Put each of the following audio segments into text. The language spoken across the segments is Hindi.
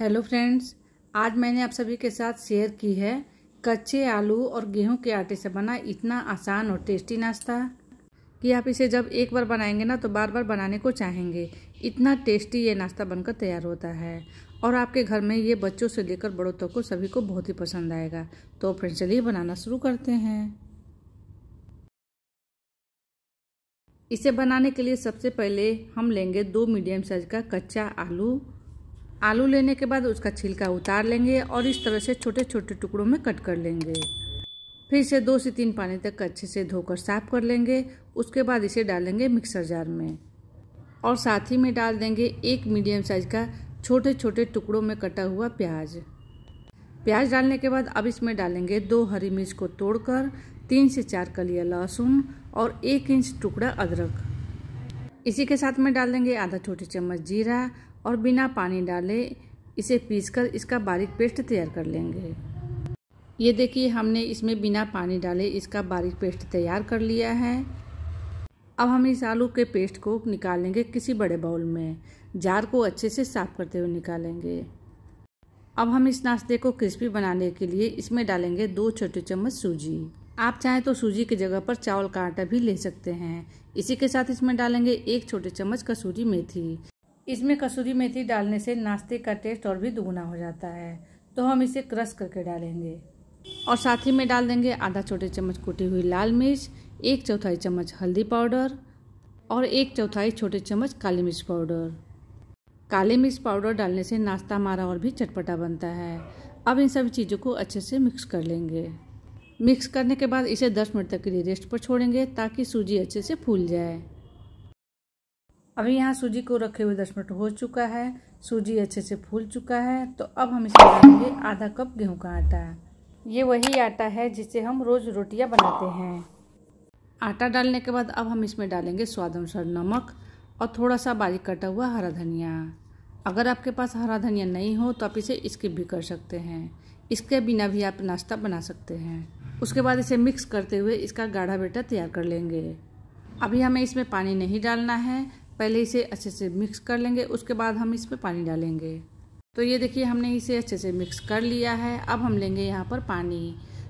हेलो फ्रेंड्स आज मैंने आप सभी के साथ शेयर की है कच्चे आलू और गेहूं के आटे से बना इतना आसान और टेस्टी नाश्ता कि आप इसे जब एक बार बनाएंगे ना तो बार बार बनाने को चाहेंगे इतना टेस्टी ये नाश्ता बनकर तैयार होता है और आपके घर में ये बच्चों से लेकर बड़ों तक तो को सभी को बहुत ही पसंद आएगा तो फ्रेंड्स चलिए बनाना शुरू करते हैं इसे बनाने के लिए सबसे पहले हम लेंगे दो मीडियम साइज का कच्चा आलू आलू लेने के बाद उसका छिलका उतार लेंगे और इस तरह से छोटे छोटे टुकड़ों में कट कर लेंगे फिर इसे दो से तीन पानी तक अच्छे से धोकर साफ कर लेंगे उसके बाद इसे डालेंगे मिक्सर जार में और साथ ही में डाल देंगे एक मीडियम साइज का छोटे छोटे टुकड़ों में कटा हुआ प्याज प्याज डालने के बाद अब इसमें डालेंगे दो हरी मिर्च को तोड़कर तीन से चार कलिया लहसुन और एक इंच टुकड़ा अदरक इसी के साथ में डाल देंगे आधा छोटी चम्मच जीरा और बिना पानी डाले इसे पीसकर इसका बारीक पेस्ट तैयार कर लेंगे ये देखिए हमने इसमें बिना पानी डाले इसका बारीक पेस्ट तैयार कर लिया है अब हम इस आलू के पेस्ट को निकालेंगे किसी बड़े बाउल में जार को अच्छे से साफ करते हुए निकालेंगे अब हम इस नाश्ते को क्रिस्पी बनाने के लिए इसमें डालेंगे दो छोटे चम्मच सूजी आप चाहें तो सूजी की जगह पर चावल का आटा भी ले सकते हैं इसी के साथ इसमें डालेंगे एक छोटे चम्मच कसूरी मेथी इसमें कसूरी मेथी डालने से नाश्ते का टेस्ट और भी दुगुना हो जाता है तो हम इसे क्रश करके डालेंगे और साथ ही में डाल देंगे आधा छोटे चम्मच कूटी हुई लाल मिर्च एक चौथाई चम्मच हल्दी पाउडर और एक चौथाई छोटे चम्मच काली मिर्च पाउडर काली मिर्च पाउडर डालने से नाश्ता हमारा और भी चटपटा बनता है अब इन सभी चीज़ों को अच्छे से मिक्स कर लेंगे मिक्स करने के बाद इसे 10 मिनट तक के लिए रेस्ट पर छोड़ेंगे ताकि सूजी अच्छे से फूल जाए अभी यहाँ सूजी को रखे हुए दस मिनट हो चुका है सूजी अच्छे से फूल चुका है तो अब हम इसमें डालेंगे आधा कप गेहूं का आटा ये वही आटा है जिसे हम रोज़ रोटियाँ बनाते हैं आटा डालने के बाद अब हम इसमें डालेंगे स्वाद अनुसार नमक और थोड़ा सा बारीक कटा हुआ हरा धनिया अगर आपके पास हरा धनिया नहीं हो तो आप इसे स्किप भी कर सकते हैं इसके बिना भी आप नाश्ता बना सकते हैं उसके बाद इसे मिक्स करते हुए इसका गाढ़ा बेटा तैयार कर लेंगे अभी हमें इसमें पानी नहीं डालना है पहले इसे अच्छे से मिक्स कर लेंगे उसके बाद हम इसमें पानी डालेंगे तो ये देखिए हमने इसे अच्छे से मिक्स कर लिया है अब हम लेंगे यहाँ पर पानी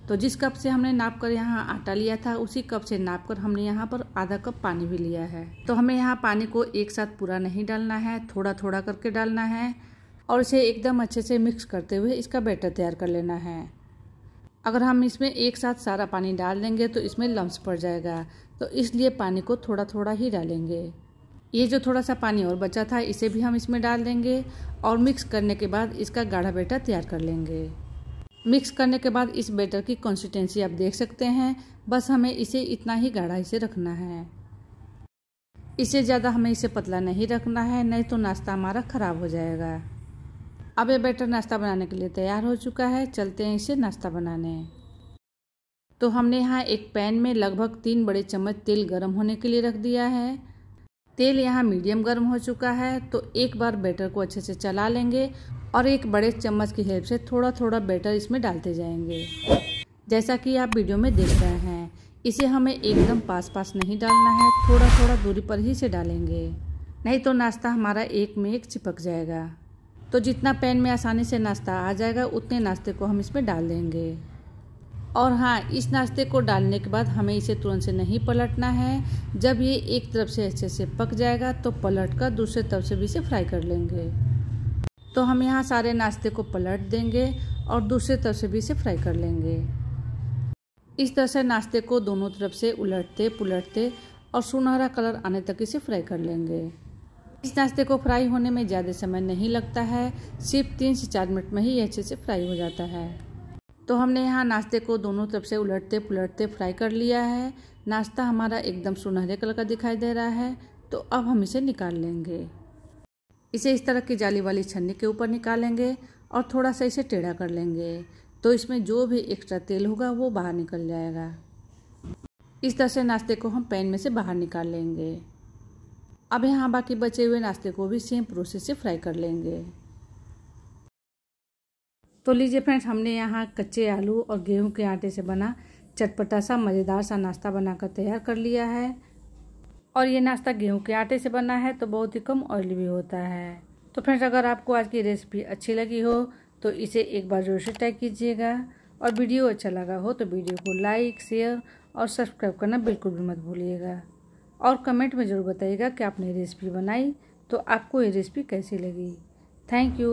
तो जिस कप से हमने नाप कर यहाँ आटा लिया था उसी कप से नाप कर हमने यहाँ पर आधा कप पानी भी लिया है तो हमें यहाँ पानी को एक साथ पूरा नहीं डालना है थोड़ा थोड़ा करके डालना है और इसे एकदम अच्छे से मिक्स करते हुए इसका बैटर तैयार कर लेना है अगर हम इसमें एक साथ सारा पानी डाल देंगे तो इसमें लम्स पड़ जाएगा तो इसलिए पानी को थोड़ा थोड़ा ही डालेंगे ये जो थोड़ा सा पानी और बचा था इसे भी हम इसमें डाल देंगे और मिक्स करने के बाद इसका गाढ़ा बेटर तैयार कर लेंगे मिक्स करने के बाद इस बेटर की कंसिस्टेंसी आप देख सकते हैं बस हमें इसे इतना ही गाढ़ा इसे रखना है इसे ज़्यादा हमें इसे पतला नहीं रखना है नहीं तो नाश्ता हमारा ख़राब हो जाएगा अब ये बैटर नाश्ता बनाने के लिए तैयार हो चुका है चलते हैं इसे नाश्ता बनाने तो हमने यहाँ एक पैन में लगभग तीन बड़े चम्मच तेल गर्म होने के लिए रख दिया है तेल यहाँ मीडियम गर्म हो चुका है तो एक बार बैटर को अच्छे से चला लेंगे और एक बड़े चम्मच की हेल्प से थोड़ा थोड़ा बैटर इसमें डालते जाएंगे जैसा कि आप वीडियो में देख रहे हैं इसे हमें एकदम पास पास नहीं डालना है थोड़ा थोड़ा दूरी पर ही से डालेंगे नहीं तो नाश्ता हमारा एक में एक चिपक जाएगा तो जितना पैन में आसानी से नाश्ता आ जाएगा उतने नाश्ते को हम इसमें डाल देंगे और हाँ इस नाश्ते को डालने के बाद हमें इसे तुरंत से नहीं पलटना है जब ये एक तरफ से अच्छे से पक जाएगा तो पलट कर दूसरे तरफ से भी इसे फ्राई कर लेंगे तो हम यहाँ सारे नाश्ते को पलट देंगे और दूसरे तरफ से भी इसे फ्राई कर लेंगे इस तरह से नाश्ते को दोनों तरफ से उलटते पुलटते और सुनहरा कलर आने तक इसे फ्राई कर लेंगे इस नाश्ते को फ्राई होने में ज़्यादा समय नहीं लगता है सिर्फ तीन से चार मिनट में ही अच्छे से फ्राई हो जाता है तो हमने यहाँ नाश्ते को दोनों तरफ से उलटते पुलटते फ्राई कर लिया है नाश्ता हमारा एकदम सुनहरे कलर का दिखाई दे रहा है तो अब हम इसे निकाल लेंगे इसे इस तरह की जाली वाली छन्नी के ऊपर निकालेंगे और थोड़ा सा इसे टेढ़ा कर लेंगे तो इसमें जो भी एक्स्ट्रा तेल होगा वो बाहर निकल जाएगा इस तरह से नाश्ते को हम पैन में से बाहर निकाल लेंगे अब यहाँ बाकी बचे हुए नाश्ते को भी सेम प्रोसेस से फ्राई कर लेंगे तो लीजिए फ्रेंड्स हमने यहाँ कच्चे आलू और गेहूं के आटे से बना चटपटा सा मज़ेदार सा नाश्ता बनाकर तैयार कर लिया है और ये नाश्ता गेहूं के आटे से बना है तो बहुत ही कम ऑयल भी होता है तो फ्रेंड्स अगर आपको आज की रेसिपी अच्छी लगी हो तो इसे एक बार जरूर से ट्राई कीजिएगा और वीडियो अच्छा लगा हो तो वीडियो को लाइक शेयर और सब्सक्राइब करना बिल्कुल भी मत भूलिएगा और कमेंट में ज़रूर बताइएगा कि आपने रेसिपी बनाई तो आपको ये रेसिपी कैसी लगी थैंक यू